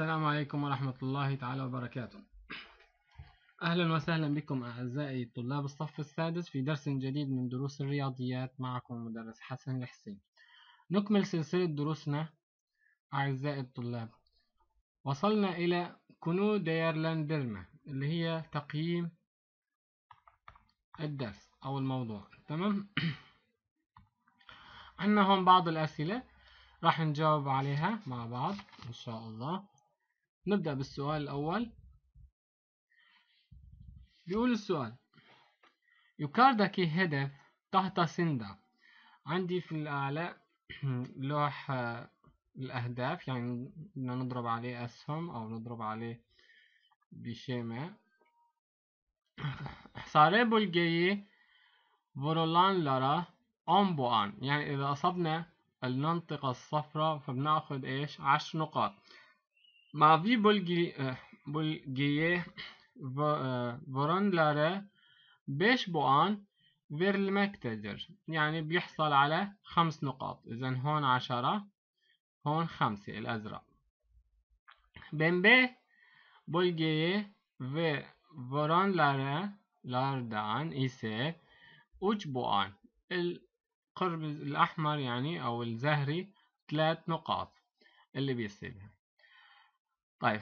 السلام عليكم ورحمة الله تعالى وبركاته أهلا وسهلا بكم أعزائي طلاب الصف السادس في درس جديد من دروس الرياضيات معكم المدرس حسن الحسين نكمل سلسلة دروسنا أعزائي الطلاب وصلنا إلى كنو ديرلان بيرما اللي هي تقييم الدرس أو الموضوع تمام عندنا هون بعض الأسئلة راح نجاوب عليها مع بعض إن شاء الله نبدأ بالسؤال الأول بيقول السؤال يوكارداكي هدف تحت سندا عندي في الأعلى لوح آه، الأهداف يعني بدنا نضرب عليه أسهم أو نضرب عليه بشيء ما حصاري بلغية فورولان لارا يعني إذا أصبنا المنطقة الصفراء فبناخد إيش عشر نقاط Mavi bölgeye varanlara 5 puan verilmektedir. Yani بيحصل على 5 نقاط. إذا هون 10 هون 5 الأزرق. Bembe bölgeye ve varanlara lardan ise 3 puan. القرب الأحمر يعني أو الزهري 3 نقاط اللي بيصيبها. طيب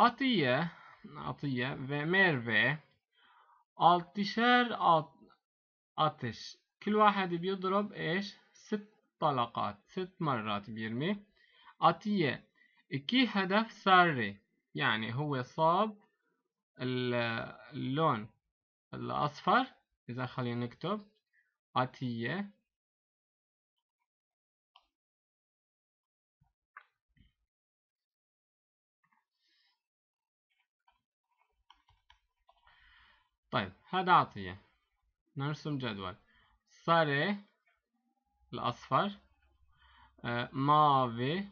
عطية عطية في مير في alt, atış. كل واحد بيضرب ايش؟ ست طلقات ست مرات بيرمي. عطية كي هدف سري يعني هو صاب اللون الأصفر إذا خلينا نكتب عطية طيب هذا عطية نرسم جدول صاري الأصفر آه، مافي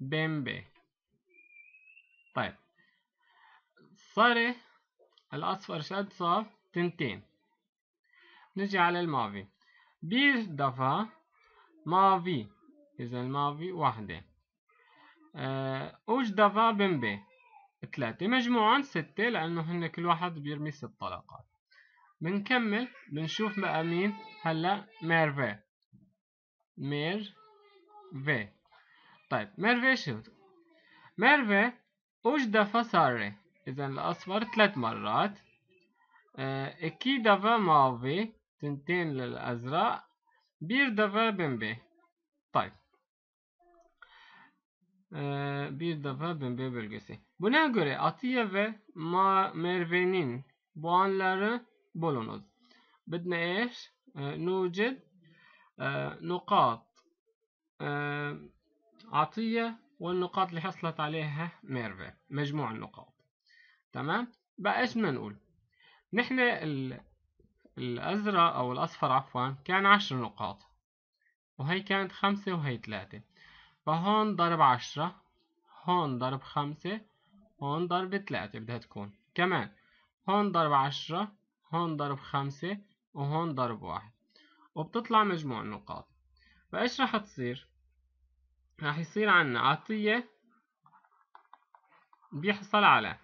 بيمبي طيب صاري الأصفر شد صار تنتين نجي على المافي دفا مافي إذا المافي واحدة أوش آه، دفع بمبي ثلاثة مجموعا ستة لأنه هن كل واحد بيرمي ست طلقات بنكمل بنشوف بقى مين هلا ميرفي ميرفي طيب ميرفي شو ميرفي دفا فصاري إذا الأصفر ثلاث مرات آه، دفا مافي تنتين للأزرق بير دفا بمبي طيب bir defa Bembe bölgesi. Buna göre Atiye ve Merve'nin puanları bulunuz. بدنا ايش نوجد نقاط عطية والنقاط اللي حصلت عليها ميرفي مجموع النقاط تمام بقى ايش بدنا نقول نحن الازرق او الاصفر عفوا كان عشر نقاط وهي كانت خمسة وهي ثلاثة فهون ضرب عشرة هون ضرب خمسة هون ضرب تلاتة بدها تكون كمان هون ضرب عشرة هون ضرب خمسة وهون ضرب واحد وبتطلع مجموع النقاط فإيش راح تصير؟ راح يصير عنا عطية بيحصل على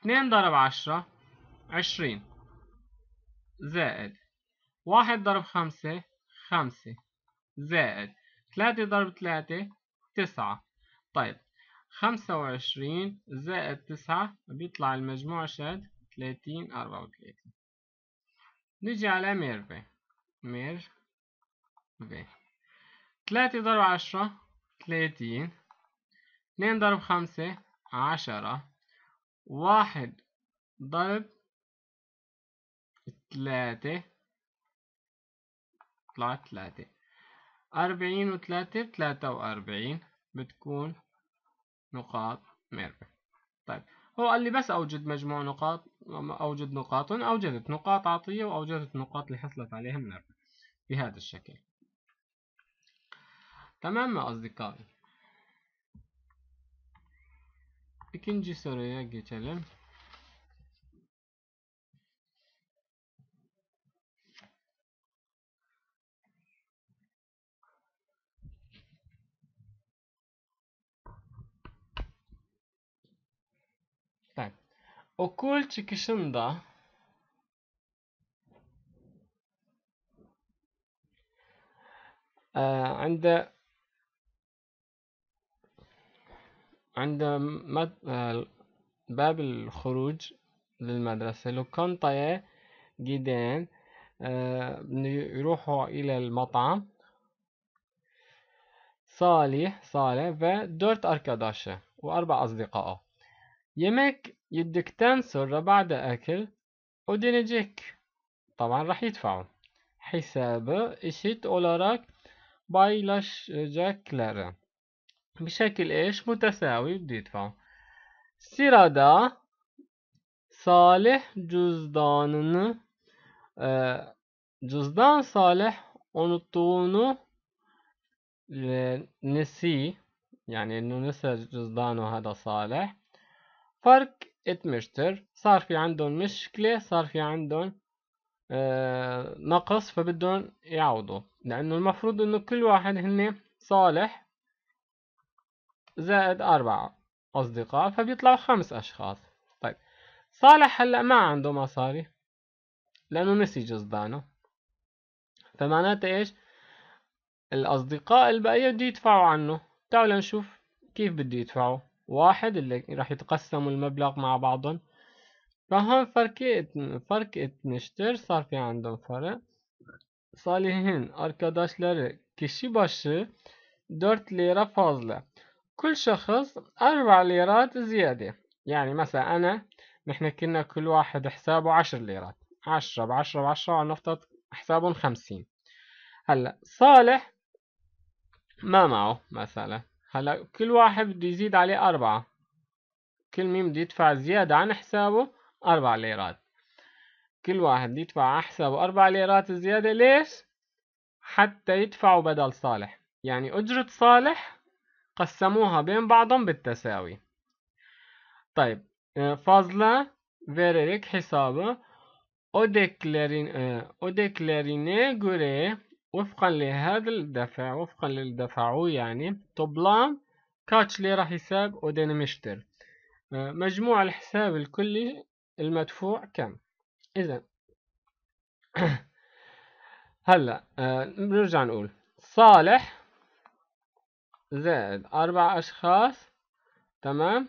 اتنين ضرب عشرة عشرين زائد واحد ضرب خمسة خمسة زائد ثلاثة ضرب ثلاثة تسعة طيب خمسة وعشرين زائد تسعة بيطلع المجموع شاد أربعة وثلاثين نيجي على ميرفي ميرفي ثلاثة ضرب عشرة ثلاثين اثنين ضرب خمسة عشرة واحد ضرب ثلاثة طلعت ثلاثة أربعين وثلاثة ثلاثة وأربعين بتكون نقاط ميربي طيب هو قال لي بس أوجد مجموع نقاط أوجد نقاط أوجدت نقاط عطية وأوجدت النقاط اللي حصلت عليها ميربي بهذا الشكل تمام يا أصدقائي İkinci soruya geçelim. okul çıkışında عند عند باب الخروج للمدرسة لو كان طيب جيدين يروحوا إلى المطعم صالح صالح ve dört وأربع ve arba أصدقائه يدكتان سرة بعد أكل ودينجيك طبعا راح يدفعوا حسابه إشيت أولاراك بايلاش جاك لارا بشكل إيش متساوي بدي يدفع سيرادا صالح جزدانن آه، جزدان صالح unuttuğunu نسي يعني انه نسى جزدانه هذا صالح فرق اتمشتر صار في عندهم مشكلة صار في عندهم آه، نقص فبدهم يعوضوا لأنه المفروض إنه كل واحد هن صالح زائد أربعة أصدقاء فبيطلعوا خمس أشخاص طيب صالح هلأ ما عنده مصاري لأنه نسي جزدانه فمعناتها إيش الأصدقاء الباقية بده يدفعوا عنه تعالوا نشوف كيف بده يدفعوا واحد اللي راح يتقسموا المبلغ مع بعضهم فهون فرق فرق اتنشتر صار في عندهم فرق صالحين اركاداشلر كشي باشي دورت ليرة فاضلة كل شخص اربع ليرات زيادة يعني مثلا انا نحن كنا كل واحد حسابه عشر ليرات عشرة بعشرة بعشرة على نفترض حسابهم خمسين هلا صالح ما معه مثلا هلا كل واحد بده يزيد عليه أربعة كل مين بده يدفع زيادة عن حسابه أربع ليرات كل واحد بده يدفع على حسابه أربع ليرات زيادة ليش؟ حتى يدفعوا بدل صالح يعني أجرة صالح قسموها بين بعضهم بالتساوي طيب آه، فاضلة vererek حسابه o, deklerin, o deklerine غوري وفقا لهذا الدفع وفقا للدفع يعني طبلان كاتشلي راح يساب ودينمشتر آه، مجموع الحساب الكلي المدفوع كم إذا هلا آه، نرجع نقول صالح زائد أربع أشخاص تمام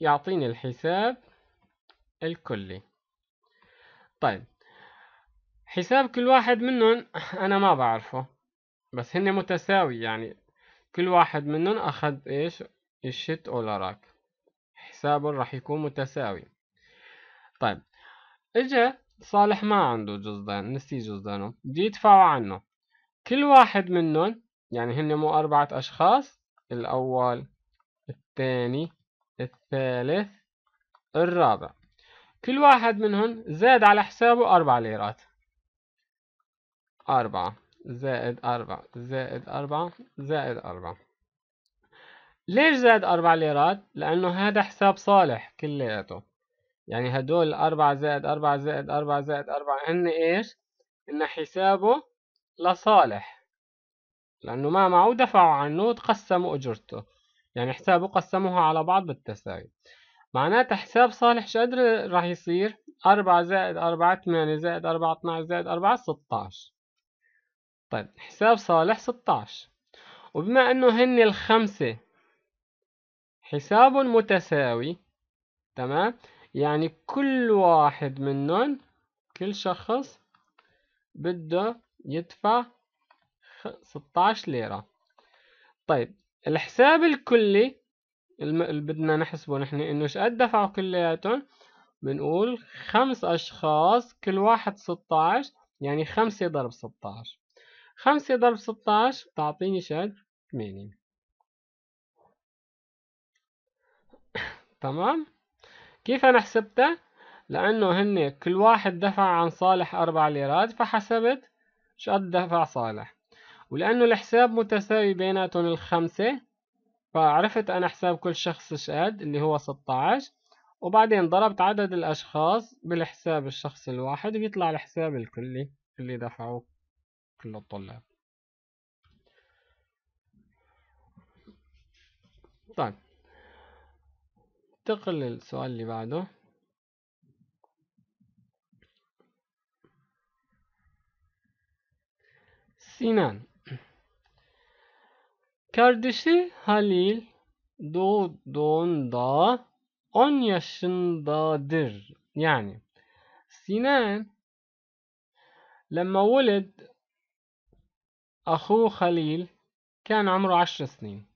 يعطيني الحساب الكلي طيب حساب كل واحد منهم أنا ما بعرفه بس هن متساوي يعني كل واحد منهم أخذ إيش الشت أولاراك حسابه راح يكون متساوي طيب إجا صالح ما عنده جزدان نسي جزدانه بدي يدفعوا عنه كل واحد منهم يعني هن مو أربعة أشخاص الأول الثاني الثالث الرابع كل واحد منهم زاد على حسابه أربع ليرات أربعة زائد أربعة زائد أربعة زائد أربعة ليش زائد أربع ليرات؟ لأنه هذا حساب صالح كلياته يعني هدول أربعة زائد أربعة زائد أربعة زائد أربعة هن إيش؟ إن حسابه لصالح لأنه ما معه دفعوا عنه وتقسموا أجرته يعني حسابه قسموها على بعض بالتساوي معناتها حساب صالح شو قدر راح يصير؟ أربعة زائد أربعة ثمانية زائد أربعة اثنا زائد أربعة ستاش طيب حساب صالح 16 وبما انه هن الخمسة حساب متساوي تمام يعني كل واحد منهم كل شخص بده يدفع 16 ليرة طيب الحساب الكلي اللي بدنا نحسبه نحن انه شقد دفعوا كلياتهم بنقول خمس اشخاص كل واحد 16 يعني خمسة ضرب 16 خمسة ضرب ستاش تعطيني شاد ثمانية تمام كيف أنا حسبتها؟ لأنه هن كل واحد دفع عن صالح أربع ليرات فحسبت شقد دفع صالح ولأنه الحساب متساوي بيناتهم الخمسة فعرفت أنا حساب كل شخص شقد اللي هو 16 وبعدين ضربت عدد الأشخاص بالحساب الشخص الواحد بيطلع الحساب الكلي اللي دفعوه كل الطلاب طيب انتقل للسؤال اللي بعده سينان كارديشي هاليل دودوندا 10 yaşındadır. يعني سنان لما ولد أخوه خليل كان عمره عشر سنين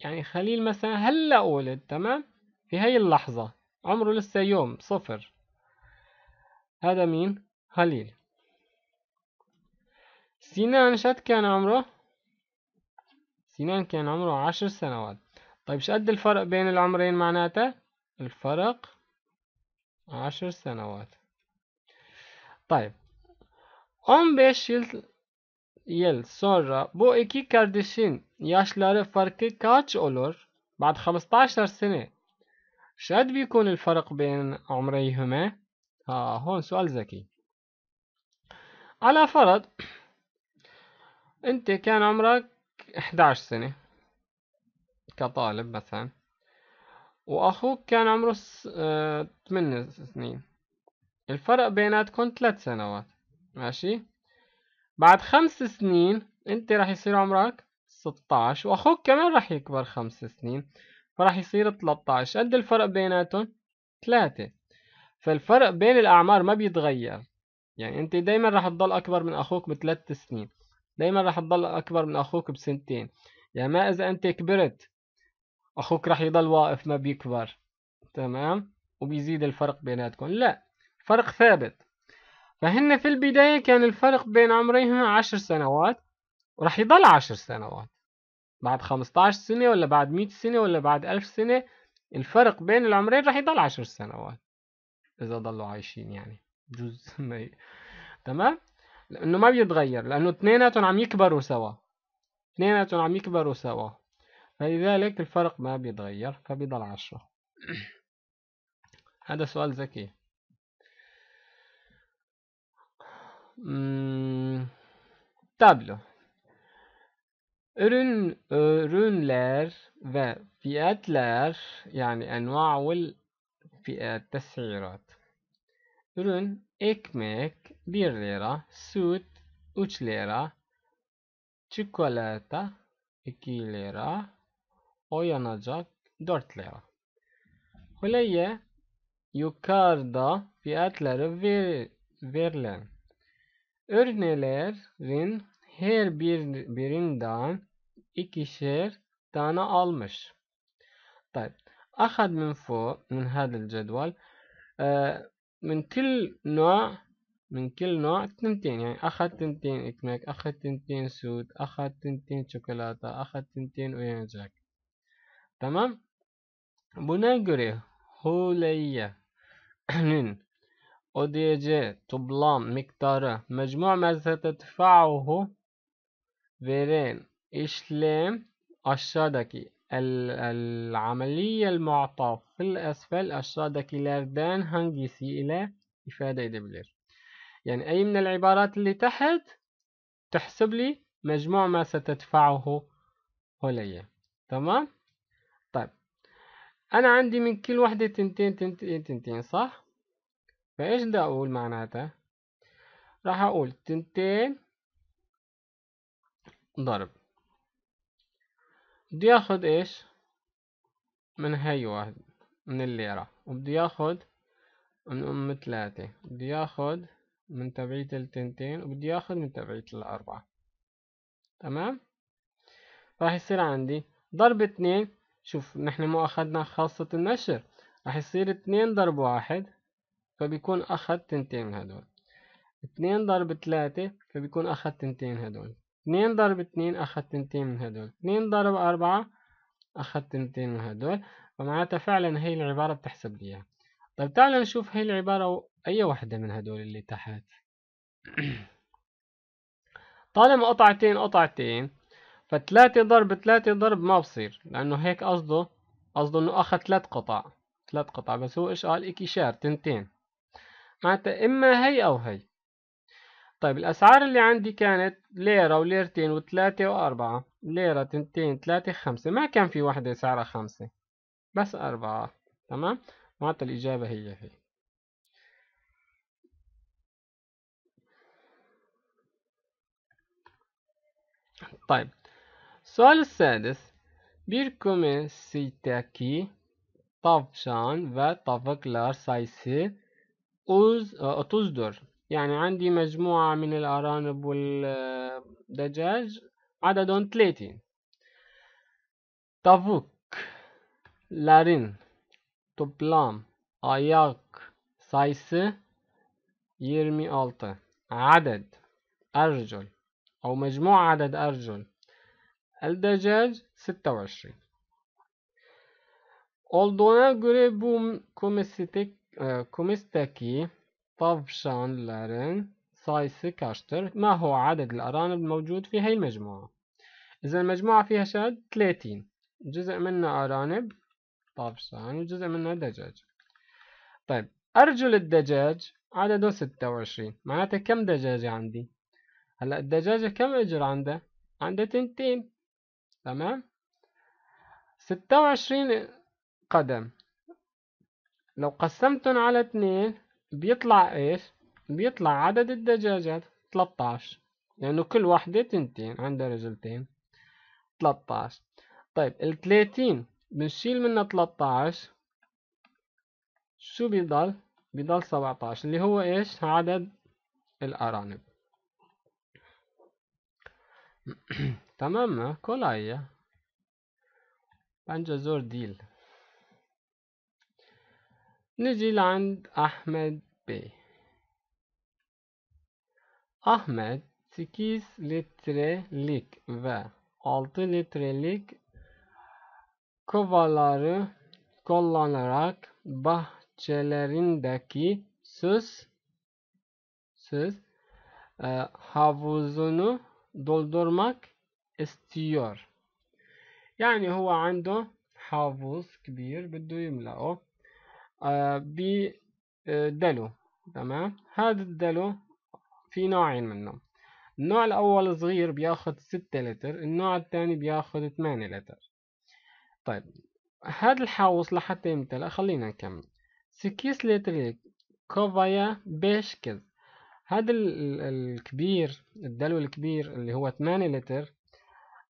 يعني خليل مثلا هلأ ولد تمام في هاي اللحظة عمره لسه يوم صفر هذا مين خليل سنان شد كان عمره سنان كان عمره عشر سنوات طيب شقد الفرق بين العمرين معناته الفرق عشر سنوات طيب أم بيش yıl sonra bu iki kardeşin yaşları farkı kaç olur? بعد 15 سنة شاد بيكون الفرق بين عمريهما؟ ها هون سؤال ذكي على فرض انت كان عمرك 11 سنة كطالب مثلا واخوك كان عمره 8 سنين الفرق بيناتكم 3 سنوات ماشي بعد خمس سنين انت رح يصير عمرك 16 واخوك كمان رح يكبر خمس سنين فراح يصير 13 قد الفرق بيناتهم 3 فالفرق بين الاعمار ما بيتغير يعني انت دايما رح تضل اكبر من اخوك بثلاث سنين دايما رح تضل اكبر من اخوك بسنتين يعني ما اذا انت كبرت اخوك رح يضل واقف ما بيكبر تمام وبيزيد الفرق بيناتكم لا فرق ثابت فهن في البداية كان الفرق بين عمريهم عشر سنوات وراح يضل عشر سنوات بعد عشر سنة ولا بعد مئة سنة ولا بعد ألف سنة الفرق بين العمرين راح يضل عشر سنوات إذا ضلوا عايشين يعني جزء ما ي... تمام لأنه ما بيتغير لأنه اثنيناتهم عم يكبروا سوا اثنيناتهم عم يكبروا سوا فلذلك الفرق ما بيتغير فبيضل عشرة هذا سؤال ذكي hmm, tablo. Ürün, ürünler ve fiyatlar yani enva'ul fiyat tesirat. Ürün ekmek 1 lira, süt 3 lira, çikolata 2 lira, oyanacak 4 lira. Huleye yukarıda fiyatları ver, verilen. Örnelerin her bir birinden ikişer tane almış. طيب أخذ من فوق من هذا الجدول من كل نوع من كل نوع تنتين يعني أخذ تنتين إكماك أخذ تنتين سود أخذ تنتين شوكولاتة أخذ تنتين oyuncak tamam buna göre huleyye'nin أودي جي طبلان مقدارı مجموع مسافة تدفعه verilen işlem aşağıdaki el, el ameliyel mu'ta fil esfel aşağıdakilerden hangisi ile ifade edebilir? يعني أي من العبارات اللي تحت تحسب لي مجموع ما ستدفعه علي تمام؟ طيب أنا عندي من كل وحدة تنتين تنتين تنتين صح؟ فايش بدي اقول معناتها راح اقول تنتين ضرب بدي اخذ ايش من هاي واحد من الليرة وبدي اخذ من ام ثلاثة بدي اخذ من تبعية التنتين وبدي اخذ من تبعية الاربعة تمام راح يصير عندي ضرب اثنين شوف نحن مو اخذنا خاصة النشر راح يصير اثنين ضرب واحد فبيكون أخذ تنتين من هدول اثنين ضرب ثلاثة فبيكون أخذ تنتين من هدول اثنين ضرب اثنين أخذ تنتين من هدول اثنين ضرب أربعة أخذ تنتين من هدول فمعناتها فعلا هي العبارة بتحسب لي إياها طيب تعال نشوف هي العبارة أي وحدة من هدول اللي تحت طالما قطعتين قطعتين فتلاتة ضرب تلاتة ضرب ما بصير لأنه هيك قصده قصده إنه أخذ ثلاث قطع ثلاث قطع بس هو إيش قال إكيشار تنتين معناتها إما هي أو هي طيب الأسعار اللي عندي كانت ليرة وليرتين وثلاثة وأربعة ليرة تنتين ثلاثة خمسة ما كان في واحدة سعرها خمسة بس أربعة تمام معناتها الإجابة هي هي طيب السؤال السادس سيتاكي طفشان tavşan ve لار سايسي آه، تصدر يعني عندي مجموعة من الأرانب والدجاج عددهم ثلاثين تافوك لارين أياك ayak يرمي ألتا عدد أرجل أو مجموع عدد أرجل الدجاج 26 Olduğuna göre bu komisitik كم طفشان لارن سايسي كاشتر ما هو عدد الأرانب الموجود في هاي المجموعة إذا المجموعة فيها شاد 30 جزء منها أرانب طفشان وجزء منها دجاج طيب أرجل الدجاج عدده 26 معناته كم دجاجة عندي هلا الدجاجة كم أجر عندها عندها تنتين تمام 26 قدم لو قسمتهم على اثنين بيطلع ايش بيطلع عدد الدجاجات 13 لانه يعني كل واحدة تنتين عندها رجلتين 13 طيب ال 30 بنشيل منها 13 شو بيضل بيضل 17 اللي هو ايش عدد الارانب تمام كل بنجا زور ديل Neci land Ahmet Bey. Ahmet 8 litrelik ve 6 litrelik kovaları kullanarak bahçelerindeki süs, süs e, havuzunu doldurmak istiyor. Yani huwa عنده havuz kibir بدو يملأه آه، بدلو آه، تمام هذا الدلو في نوعين منه النوع الأول صغير بياخد ستة لتر النوع الثاني بياخد 8 لتر طيب هذا الحوص لحتى يمتلى خلينا نكمل سكيس لتر كوفايا بيشكز هذا الكبير الدلو الكبير اللي هو 8 لتر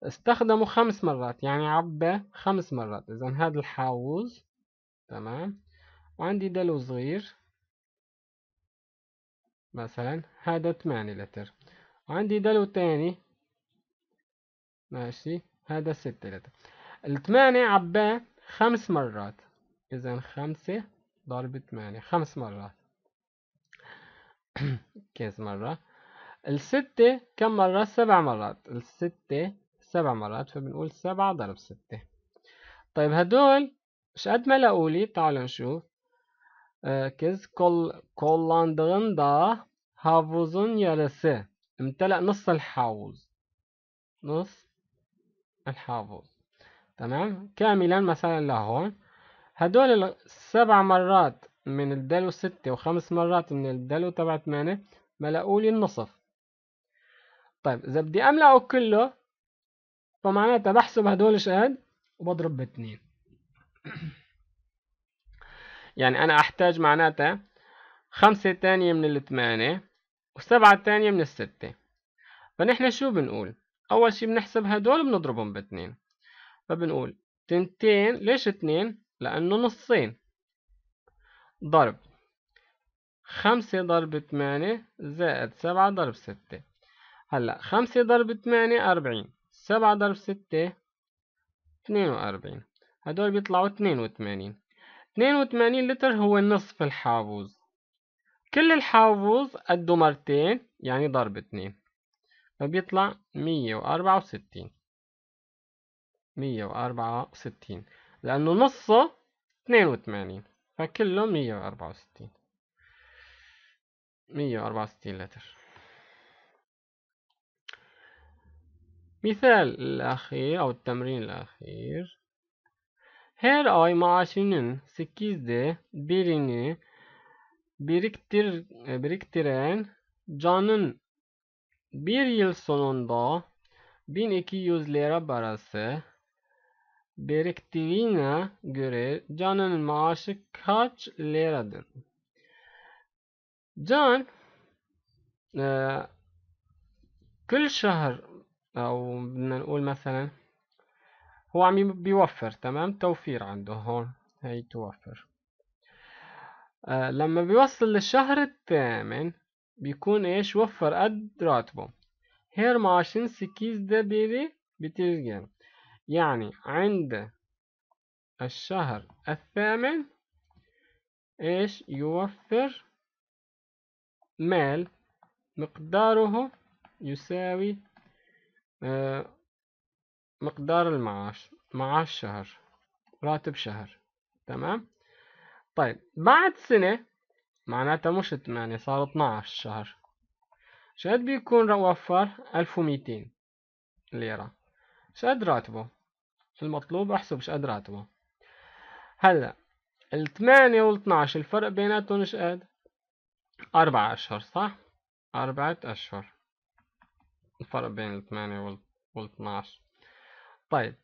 استخدمه خمس مرات يعني عبى خمس مرات إذا هذا الحوض تمام وعندي دلو صغير مثلا هذا 8 لتر وعندي دلو تاني ماشي هذا 6 لتر الثمانية عباه خمس مرات إذا خمسة ضرب 8 خمس مرات كيس مرة الستة كم مرة؟ سبع مرات الستة سبع مرات فبنقول سبعة ضرب ستة طيب هدول شقد ما لقولي تعالوا نشوف كز Kız كولاندغن دا havuzun يرسي امتلأ نص الحوز نص الحوض. تمام؟ كاملا مثلا لهون. هدول السبع مرات من الدلو ستة وخمس مرات من الدلو تبع ثمانية ملأوا لي النصف. طيب إذا بدي أملأه كله فمعناتها بحسب هدول شقد وبضرب باثنين. يعني أنا أحتاج معناتها خمسة تانية من الثمانية وسبعة تانية من الستة فنحن شو بنقول؟ أول شي بنحسب هدول بنضربهم باتنين فبنقول تنتين ليش اتنين؟ لأنه نصين ضرب خمسة ضرب تمانية زائد سبعة ضرب ستة هلا خمسة ضرب تمانية أربعين سبعة ضرب ستة اثنين وأربعين هدول بيطلعوا اثنين وثمانين اثنين وثمانين لتر هو نصف الحافظ كل الحافظ قده مرتين يعني ضرب اثنين فبيطلع مية وأربعة وستين مية وأربعة وستين لأنه نصه اثنين وثمانين فكله مية وأربعة وستين مية وأربعة وستين لتر مثال الأخير أو التمرين الأخير Her ay maaşının sekizde birini biriktir, e, biriktiren canın bir yıl sonunda 1200 lira parası biriktirine göre canın maaşı kaç liradır? Can e, كل شهر أو بدنا هو عم بيوفر تمام توفير عنده هون هي توفر آه لما بيوصل للشهر الثامن بيكون ايش وفر قد راتبه سكيز maaşın بيبي bitirgen يعني عند الشهر الثامن ايش يوفر مال مقداره يساوي آه مقدار المعاش معاش شهر راتب شهر تمام طيب بعد سنة معناتها مش 8 صار 12 شهر شاد بيكون وفر 1200 ليرة شاد راتبه المطلوب احسب شاد راتبه هلا الثمانية والاتناش الفرق بيناتهم شاد أربعة أشهر صح أربعة أشهر الفرق بين الثمانية والاتناش طيب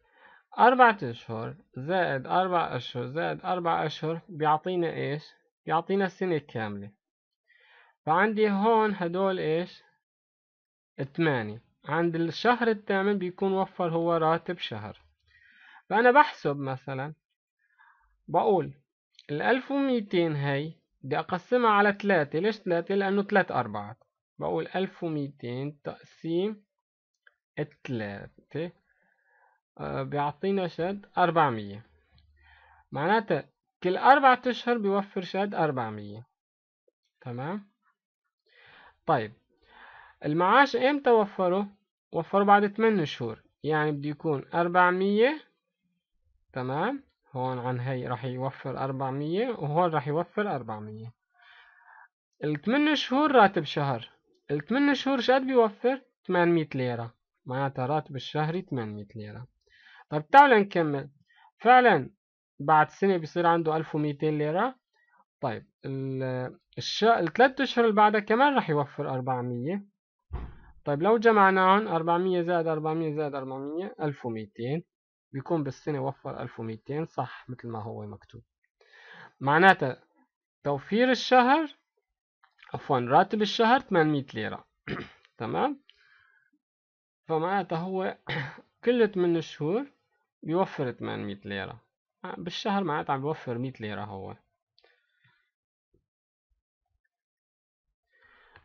أربعة أشهر زائد أربع أشهر زائد أربع أشهر بيعطينا إيش؟ بيعطينا السنة كاملة فعندي هون هدول إيش؟ تمانية عند الشهر الثامن بيكون وفر هو راتب شهر فأنا بحسب مثلا بقول الألف وميتين هي بدي أقسمها على تلاتة ليش تلاتة؟ لأنه تلات أربعة بقول ألف وميتين تقسيم التلاتة آه، بيعطينا شد 400 معناته كل أربعة أشهر بيوفر شد 400 تمام طيب المعاش إمتى وفره وفره بعد 8 شهور يعني بده يكون 400 تمام هون عن هي راح يوفر 400 وهون راح يوفر 400 ال 8 شهور راتب شهر ال 8 شهور شاد بيوفر 800 ليرة معناتها راتب الشهري 800 ليرة طب تعالى نكمل فعلا بعد سنة بيصير عنده 1200 ليرة طيب الثلاث أشهر اللي بعدها كمان رح يوفر 400 طيب لو جمعناهم 400 زائد 400 زائد 400 1200 بيكون بالسنة وفر 1200 صح مثل ما هو مكتوب معناتها توفير الشهر عفوا راتب الشهر 800 ليرة تمام فمعناتها هو كل 8 شهور بيوفر 800 ليرة آه، بالشهر معناتها عم بيوفر 100 ليرة هو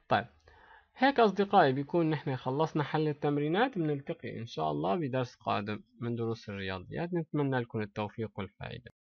طيب هيك أصدقائي بيكون نحن خلصنا حل التمرينات بنلتقي إن شاء الله بدرس قادم من دروس الرياضيات نتمنى لكم التوفيق والفائدة